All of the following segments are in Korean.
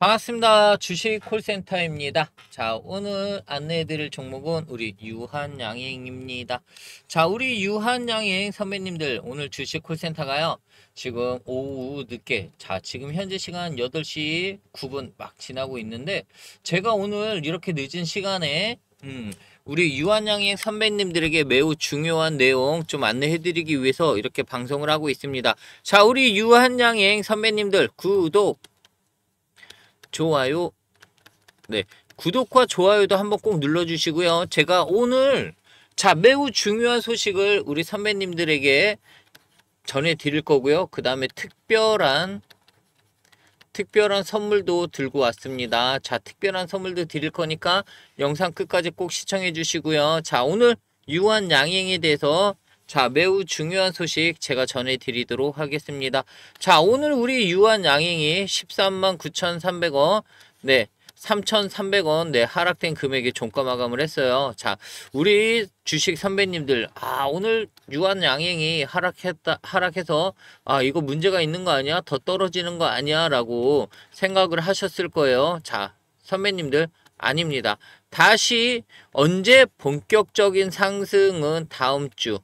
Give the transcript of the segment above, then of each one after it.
반갑습니다. 주식 콜센터입니다. 자, 오늘 안내해 드릴 종목은 우리 유한양행입니다. 자, 우리 유한양행 선배님들 오늘 주식 콜센터가요. 지금 오후 늦게 자, 지금 현재 시간 8시 9분 막 지나고 있는데 제가 오늘 이렇게 늦은 시간에 음, 우리 유한양행 선배님들에게 매우 중요한 내용 좀 안내해드리기 위해서 이렇게 방송을 하고 있습니다. 자, 우리 유한양행 선배님들 구독, 좋아요. 네. 구독과 좋아요도 한번 꼭 눌러주시고요. 제가 오늘 자 매우 중요한 소식을 우리 선배님들에게 전해드릴 거고요. 그 다음에 특별한 특별한 선물도 들고 왔습니다. 자 특별한 선물도 드릴 거니까 영상 끝까지 꼭 시청해 주시고요. 자 오늘 유한 양행에 대해서 자, 매우 중요한 소식 제가 전해드리도록 하겠습니다. 자, 오늘 우리 유한 양행이 13만 9,300원, 네, 3,300원, 네, 하락된 금액에 종가 마감을 했어요. 자, 우리 주식 선배님들, 아, 오늘 유한 양행이 하락했다, 하락해서, 아, 이거 문제가 있는 거 아니야? 더 떨어지는 거 아니야? 라고 생각을 하셨을 거예요. 자, 선배님들, 아닙니다. 다시 언제 본격적인 상승은 다음 주,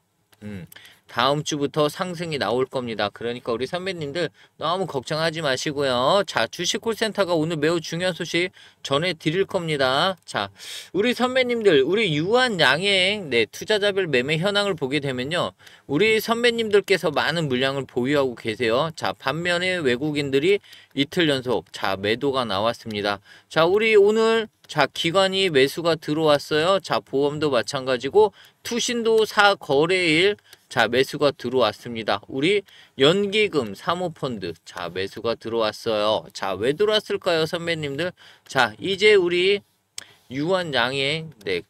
嗯。 다음 주부터 상승이 나올 겁니다. 그러니까 우리 선배님들 너무 걱정하지 마시고요. 자, 주식 콜센터가 오늘 매우 중요한 소식 전해 드릴 겁니다. 자, 우리 선배님들, 우리 유한 양행, 네, 투자자별 매매 현황을 보게 되면요. 우리 선배님들께서 많은 물량을 보유하고 계세요. 자, 반면에 외국인들이 이틀 연속, 자, 매도가 나왔습니다. 자, 우리 오늘 자, 기관이 매수가 들어왔어요. 자, 보험도 마찬가지고, 투신도 사거래일, 자, 매수가 들어왔습니다. 우리 연기금 사모펀드. 자, 매수가 들어왔어요. 자, 왜 들어왔을까요, 선배님들? 자, 이제 우리 유한 양의 네,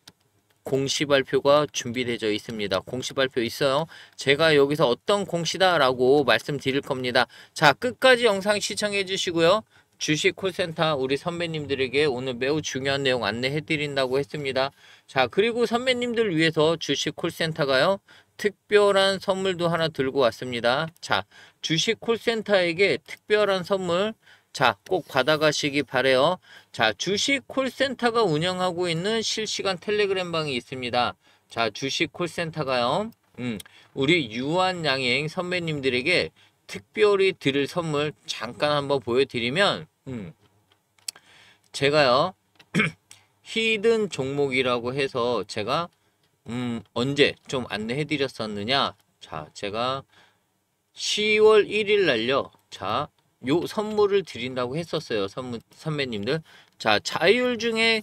공시 발표가 준비되어 있습니다. 공시 발표 있어요. 제가 여기서 어떤 공시다라고 말씀드릴 겁니다. 자, 끝까지 영상 시청해 주시고요. 주식 콜센터 우리 선배님들에게 오늘 매우 중요한 내용 안내해 드린다고 했습니다. 자, 그리고 선배님들 위해서 주식 콜센터가요. 특별한 선물도 하나 들고 왔습니다. 자, 주식 콜센터에게 특별한 선물 자, 꼭 받아가시기 바래요. 자, 주식 콜센터가 운영하고 있는 실시간 텔레그램 방이 있습니다. 자, 주식 콜센터가요. 음, 우리 유한 양행 선배님들에게 특별히 드릴 선물 잠깐 한번 보여드리면 음, 제가요 히든 종목이라고 해서 제가 음, 언제 좀 안내해 드렸었느냐? 자, 제가 10월 1일 날요. 자, 요 선물을 드린다고 했었어요. 선물 선배님들. 자, 자율 중에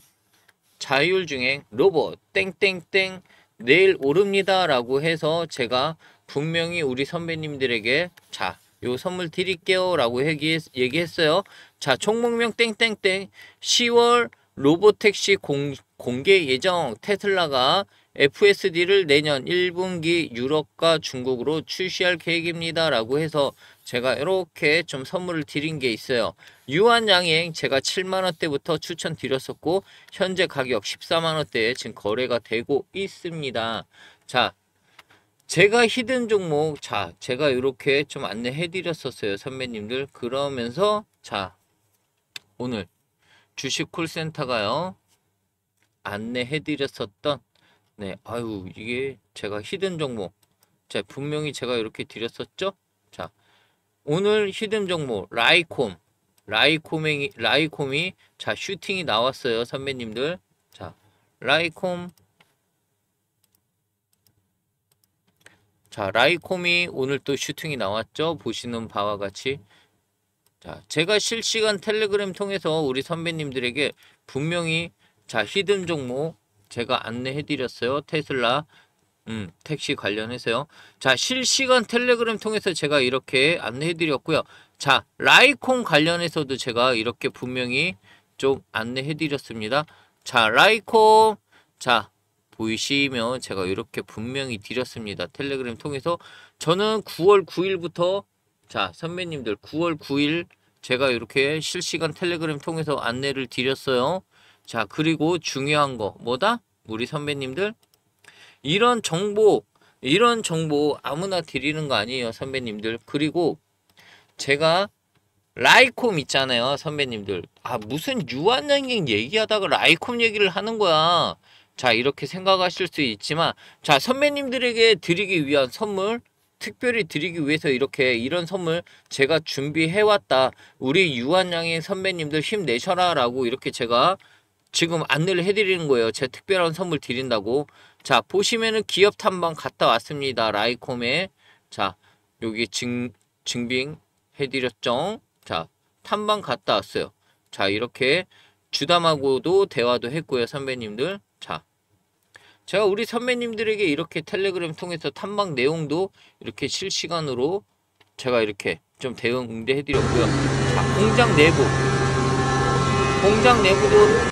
자율 중에 로봇 땡땡땡 내일 오릅니다라고 해서 제가 분명히 우리 선배님들에게 자, 요 선물 드릴게요라고 얘기했, 얘기했어요. 자, 총목명 땡땡땡 10월 로보택시 공, 공개 예정 테슬라가 FSD를 내년 1분기 유럽과 중국으로 출시할 계획입니다. 라고 해서 제가 이렇게 좀 선물을 드린 게 있어요. 유한 양행 제가 7만원대부터 추천드렸었고 현재 가격 14만원대에 지금 거래가 되고 있습니다. 자 제가 히든 종목 자 제가 이렇게 좀 안내해 드렸었어요 선배님들 그러면서 자 오늘 주식 콜센터가요 안내해 드렸었던 네, 아유, 이게 제가 히든 종목. 자, 분명히 제가 이렇게 드렸었죠? 자, 오늘 히든 종목, 라이콤. 라이콤이, 라이콤이, 자, 슈팅이 나왔어요, 선배님들. 자, 라이콤. 자, 라이콤이 오늘 또 슈팅이 나왔죠? 보시는 바와 같이. 자, 제가 실시간 텔레그램 통해서 우리 선배님들에게 분명히 자, 히든 종목 제가 안내해드렸어요. 테슬라 음, 택시 관련해서요. 자, 실시간 텔레그램 통해서 제가 이렇게 안내해드렸고요. 자, 라이콘 관련해서도 제가 이렇게 분명히 좀 안내해드렸습니다. 자, 라이콘. 자, 보이시면 제가 이렇게 분명히 드렸습니다. 텔레그램 통해서. 저는 9월 9일부터, 자, 선배님들 9월 9일 제가 이렇게 실시간 텔레그램 통해서 안내를 드렸어요. 자, 그리고 중요한 거 뭐다? 우리 선배님들 이런 정보 이런 정보 아무나 드리는 거 아니에요, 선배님들. 그리고 제가 라이콤 있잖아요, 선배님들. 아, 무슨 유한양갱 얘기하다가 라이콤 얘기를 하는 거야. 자, 이렇게 생각하실 수 있지만, 자, 선배님들에게 드리기 위한 선물, 특별히 드리기 위해서 이렇게 이런 선물 제가 준비해왔다. 우리 유한양갱 선배님들 힘내셔라. 라고 이렇게 제가 지금 안내를 해드리는 거예요. 제 특별한 선물 드린다고. 자, 보시면은 기업 탐방 갔다 왔습니다. 라이콤에. 자, 여기 증, 증빙 해드렸죠. 자, 탐방 갔다 왔어요. 자, 이렇게 주담하고도 대화도 했고요. 선배님들. 자, 제가 우리 선배님들에게 이렇게 텔레그램 통해서 탐방 내용도 이렇게 실시간으로 제가 이렇게 좀 대응 응대해드렸고요. 자, 공장 내부. 공장 내부도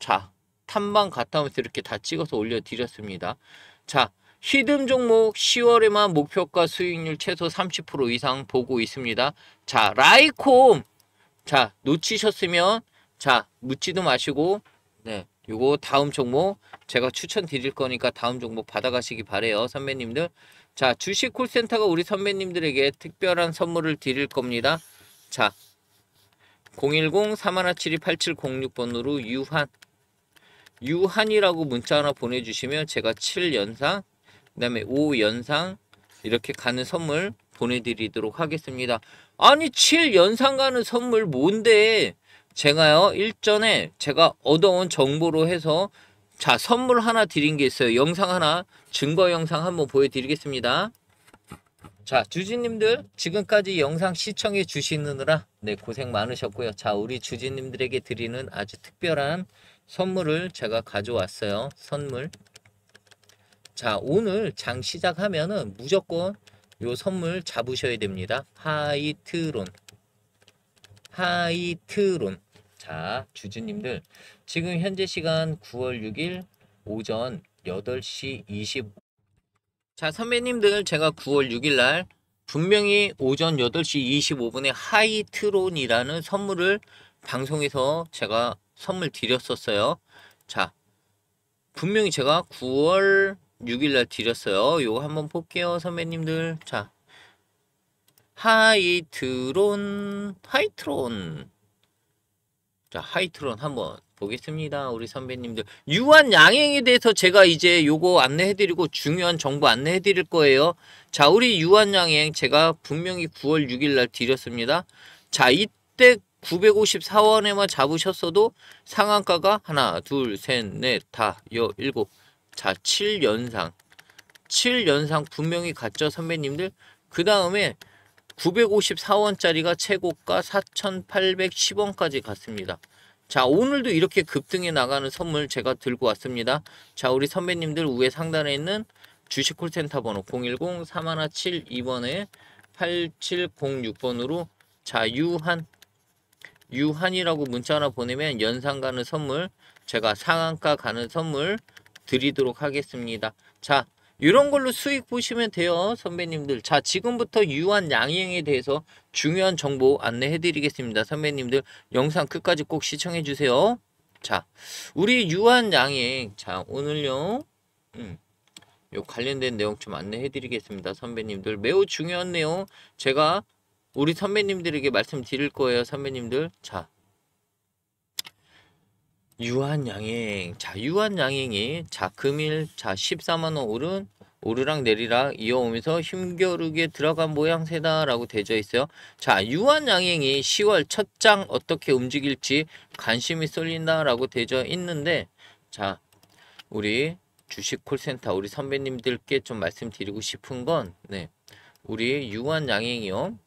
자, 탐방 갔다 오면서 이렇게 다 찍어서 올려드렸습니다. 자, 히든 종목 10월에만 목표가 수익률 최소 30% 이상 보고 있습니다. 자, 라이콤. 자, 놓치셨으면 자, 묻지도 마시고 네. 요거 다음 종목 제가 추천드릴 거니까 다음 종목 받아가시기 바래요 선배님들 자 주식 콜센터가 우리 선배님들에게 특별한 선물을 드릴 겁니다 자 010-3172-8706번으로 유한 유한이라고 문자 하나 보내주시면 제가 7연상, 그 다음에 5연상 이렇게 가는 선물 보내드리도록 하겠습니다. 아니 7연상 가는 선물 뭔데 제가요 일전에 제가 얻어온 정보로 해서 자 선물 하나 드린 게 있어요. 영상 하나 증거 영상 한번 보여드리겠습니다. 자, 주주님들 지금까지 영상 시청해 주시느라 네, 고생 많으셨고요. 자, 우리 주주님들에게 드리는 아주 특별한 선물을 제가 가져왔어요. 선물. 자, 오늘 장 시작하면은 무조건 요 선물 잡으셔야 됩니다. 하이트론. 하이트론. 자, 주주님들 지금 현재 시간 9월 6일 오전 8시 자, 선배님들 제가 9월 6일 날 분명히 오전 8시 25분에 하이트론이라는 선물을 방송에서 제가 선물 드렸었어요. 자, 분명히 제가 9월 6일 날 드렸어요. 요거 한번 볼게요, 선배님들. 자, 하이트론, 하이트론. 자, 하이트론 한번 보겠습니다. 우리 선배님들. 유한 양행에 대해서 제가 이제 요거 안내해드리고 중요한 정보 안내해드릴 거예요. 자, 우리 유한 양행 제가 분명히 9월 6일 날 드렸습니다. 자, 이때 954원에만 잡으셨어도 상한가가 하나, 둘, 셋, 넷, 다, 여, 일곱. 자, 7연상. 7연상 분명히 갔죠, 선배님들? 그 다음에 954원짜리가 최고가 4,810원까지 갔습니다. 자 오늘도 이렇게 급등해 나가는 선물 제가 들고 왔습니다. 자 우리 선배님들 위에 상단에 있는 주식 콜센터 번호 010-3172번에 8706번으로 자 유한 유한이라고 문자 하나 보내면 연상 가는 선물 제가 상한가 가는 선물 드리도록 하겠습니다. 자 이런 걸로 수익 보시면 돼요 선배님들 자 지금부터 유한 양행에 대해서 중요한 정보 안내해 드리겠습니다 선배님들 영상 끝까지 꼭 시청해 주세요 자 우리 유한 양행 자 오늘요 음. 요 관련된 내용 좀 안내해 드리겠습니다 선배님들 매우 중요한 내용 제가 우리 선배님들에게 말씀드릴 거예요 선배님들 자 유한양행. 자, 유한양행이 자 금일 자 14만 원 오른 오르락 내리락 이어오면서 힘겨루게 들어간 모양새다라고 되어 있어요. 자, 유한양행이 10월 첫 장 어떻게 움직일지 관심이 쏠린다라고 되어 있는데 자, 우리 주식 콜센터 우리 선배님들께 좀 말씀드리고 싶은 건 네. 우리 유한양행이요.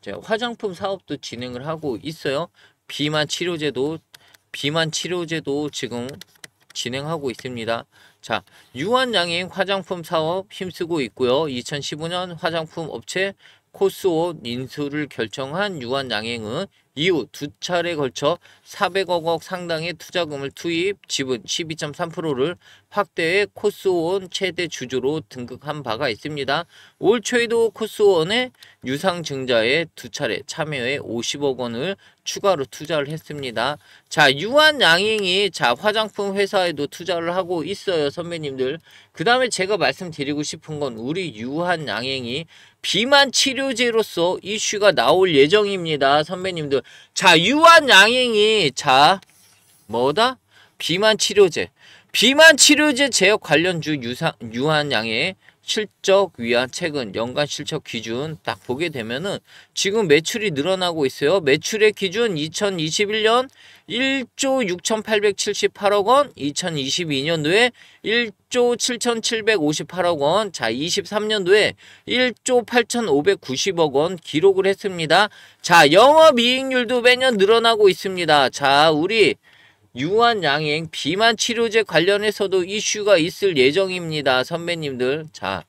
자, 화장품 사업도 진행을 하고 있어요. 비만 치료제도 비만 치료제도 지금 진행하고 있습니다. 자, 유한양행 화장품 사업 힘쓰고 있고요. 2015년 화장품 업체 코스옷 인수를 결정한 유한양행은 이후 두 차례에 걸쳐 400억 억 상당의 투자금을 투입, 지분 12.3%를 확대해 코스온 최대 주주로 등극한 바가 있습니다. 올 초에도 코스온의 유상증자에 두 차례 참여해 50억 원을 추가로 투자를 했습니다. 자, 유한 양행이 자 화장품 회사에도 투자를 하고 있어요, 선배님들. 그 다음에 제가 말씀드리고 싶은 건 우리 유한 양행이 비만 치료제로서 이슈가 나올 예정입니다, 선배님들. 자, 유한 양행이 자, 뭐다? 비만 치료제. 비만 치료제 제약 관련주 유상, 유한 양행 실적 위한 책은 연간 실적 기준 딱 보게 되면은 지금 매출이 늘어나고 있어요. 매출의 기준 2021년 1조 6,878억 원, 2022년도에 1조 7,758억 원, 자 23년도에 1조 8,590억 원 기록을 했습니다. 자 영업이익률도 매년 늘어나고 있습니다. 자 우리 유한양행 비만 치료제 관련해서도 이슈가 있을 예정입니다. 선배님들. 자,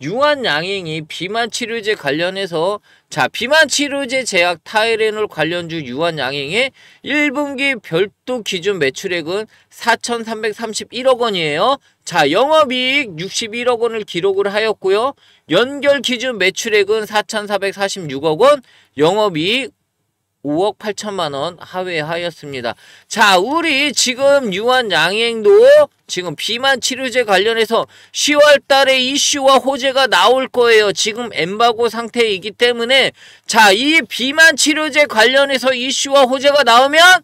유한양행이 비만 치료제 관련해서 자 비만 치료제 제약 타이레놀 관련주 유한양행의 1분기 별도 기준 매출액은 4,331억 원이에요. 자 영업이익 61억 원을 기록을 하였고요. 연결 기준 매출액은 4,446억 원, 영업이익 5억 8천만 원 하회하였습니다. 자, 우리 지금 유한 양행도 지금 비만 치료제 관련해서 10월 달에 이슈와 호재가 나올 거예요. 지금 엠바고 상태이기 때문에 자, 이 비만 치료제 관련해서 이슈와 호재가 나오면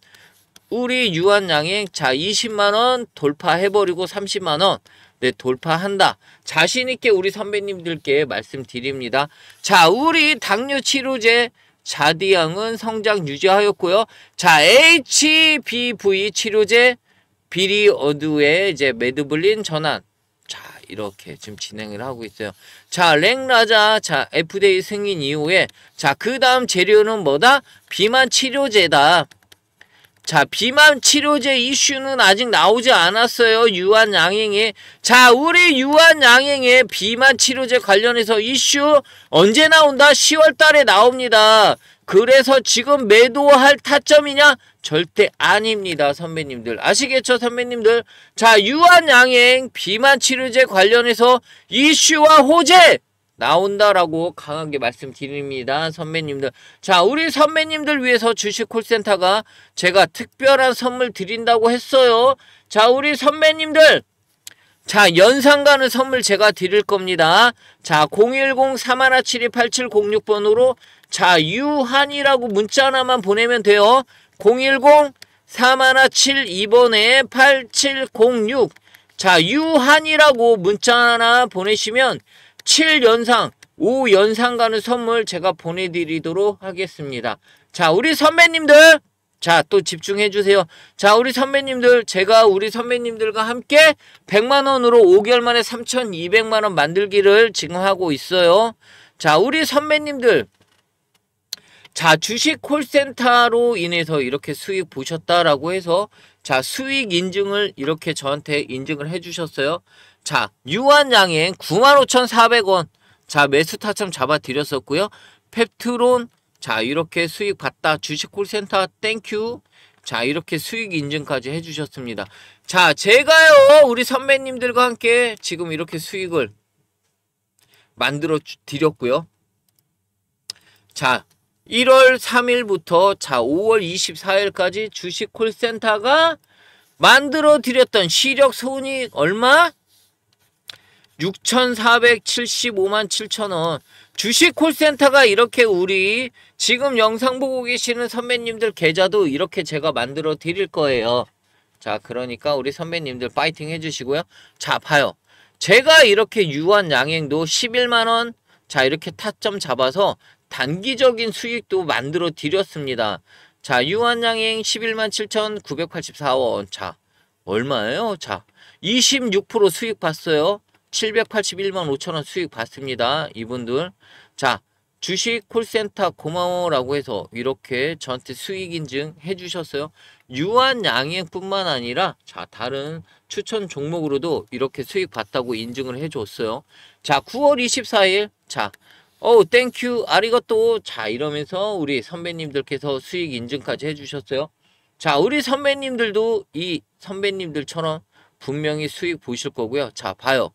우리 유한 양행 자, 20만 원 돌파해 버리고 30만 원 네, 돌파한다. 자신 있게 우리 선배님들께 말씀드립니다. 자, 우리 당뇨 치료제 자디양은 성장 유지하였고요. 자, HBV 치료제 비리어두의 이제 메드블린 전환. 자, 이렇게 지금 진행을 하고 있어요. 자, 랭라자, 자, FDA 승인 이후에, 자, 그 다음 재료는 뭐다? 비만 치료제다. 자, 비만 치료제 이슈는 아직 나오지 않았어요. 유한 양행이 자, 우리 유한 양행의 비만 치료제 관련해서 이슈 언제 나온다? 10월 달에 나옵니다. 그래서 지금 매도할 타점이냐? 절대 아닙니다. 선배님들. 아시겠죠? 선배님들. 자, 유한 양행 비만 치료제 관련해서 이슈와 호재 나온다라고 강하게 말씀드립니다. 선배님들. 자, 우리 선배님들 위해서 주식 콜센터가 제가 특별한 선물 드린다고 했어요. 자, 우리 선배님들. 자, 연상 가는 선물 제가 드릴 겁니다. 자, 010-3172-8706번으로 자, 유한이라고 문자 하나만 보내면 돼요. 010-3172번에 8706. 자, 유한이라고 문자 하나 보내시면 7연상, 5연상 가는 선물 제가 보내드리도록 하겠습니다. 자, 우리 선배님들! 자, 또 집중해주세요. 자, 우리 선배님들, 제가 우리 선배님들과 함께 100만원으로 5개월 만에 3,200만원 만들기를 지금 하고 있어요. 자, 우리 선배님들, 자, 주식 콜센터로 인해서 이렇게 수익 보셨다라고 해서 자, 수익 인증을 이렇게 저한테 인증을 해 주셨어요. 자, 유한양행 95,400원. 자, 매수 타점 잡아드렸었고요. 펩트론 자, 이렇게 수익 봤다. 주식콜센터 땡큐. 자, 이렇게 수익 인증까지 해주셨습니다. 자, 제가요, 우리 선배님들과 함께 지금 이렇게 수익을 만들어 드렸고요. 자, 1월 3일부터 자 5월 24일까지 주식콜센터가 만들어 드렸던 시력 손익 얼마? 6,475만 7천원 주식 콜센터가 이렇게 우리 지금 영상 보고 계시는 선배님들 계좌도 이렇게 제가 만들어 드릴 거예요. 자 그러니까 우리 선배님들 파이팅 해주시고요. 자 봐요. 제가 이렇게 유한 양행도 11만원 자 이렇게 타점 잡아서 단기적인 수익도 만들어 드렸습니다. 자 유한 양행 11만 7,984원 천자 얼마예요? 자 26% 수익 봤어요. 781만 5천원 수익 받습니다. 이분들. 자, 주식 콜센터 고마워라고 해서 이렇게 저한테 수익 인증 해주셨어요. 유한 양행뿐만 아니라 자 다른 추천 종목으로도 이렇게 수익 봤다고 인증을 해줬어요. 자 9월 24일 자 어우 땡큐 아리가또 자 이러면서 우리 선배님들께서 수익 인증까지 해주셨어요. 자 우리 선배님들도 이 선배님들처럼 분명히 수익 보실 거고요. 자 봐요.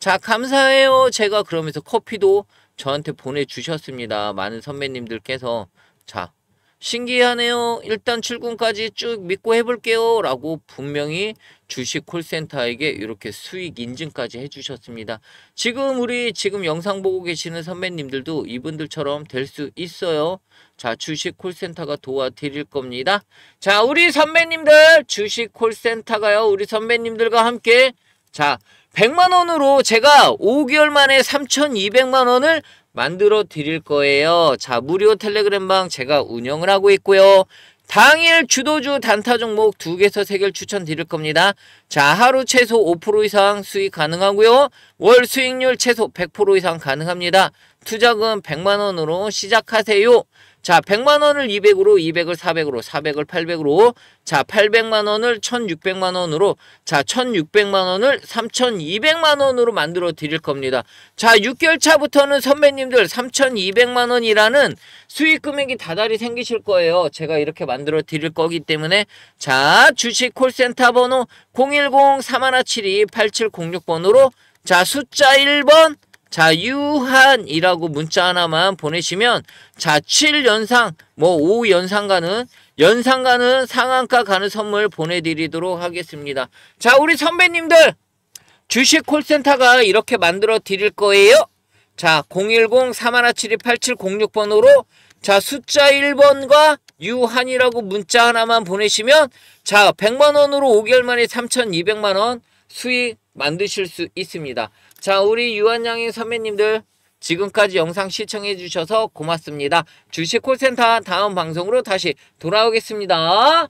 자 감사해요 제가 그러면서 커피도 저한테 보내주셨습니다 많은 선배님들께서 자 신기하네요 일단 출근까지 쭉 믿고 해볼게요 라고 분명히 주식 콜센터에게 이렇게 수익 인증까지 해주셨습니다 지금 우리 지금 영상 보고 계시는 선배님들도 이분들처럼 될 수 있어요 자 주식 콜센터가 도와드릴 겁니다 자 우리 선배님들 주식 콜센터가요 우리 선배님들과 함께 자 100만 원으로 제가 5개월 만에 3,200만 원을 만들어 드릴 거예요. 자, 무료 텔레그램방 제가 운영을 하고 있고요. 당일 주도주 단타 종목 2개에서 3개를 추천드릴 겁니다. 자, 하루 최소 5% 이상 수익 가능하고요. 월 수익률 최소 100% 이상 가능합니다. 투자금 100만 원으로 시작하세요. 자, 100만 원을 200으로, 200을 400으로, 400을 800으로, 자, 800만 원을 1,600만 원으로, 자, 1,600만 원을 3,200만 원으로 만들어 드릴 겁니다. 자, 6개월 차부터는 선배님들 3,200만 원이라는 수익 금액이 다달이 생기실 거예요. 제가 이렇게 만들어 드릴 거기 때문에 자, 주식 콜센터 번호 010-3172-8706번으로 자, 숫자 1번 자유한이라고 문자 하나만 보내시면 자7 연상 뭐5 연상가는 연상가는 상한가 가는 선물 보내드리도록 하겠습니다. 자 우리 선배님들 주식 콜센터가 이렇게 만들어 드릴 거예요. 자 010-3172-8706번호로 자 숫자 1번과 유한이라고 문자 하나만 보내시면 자 100만원으로 5개월 만에 3200만원 수익 만드실 수 있습니다. 자 우리 유한양인 선배님들 지금까지 영상 시청해 주셔서 고맙습니다. 주식콜센터 다음 방송으로 다시 돌아오겠습니다.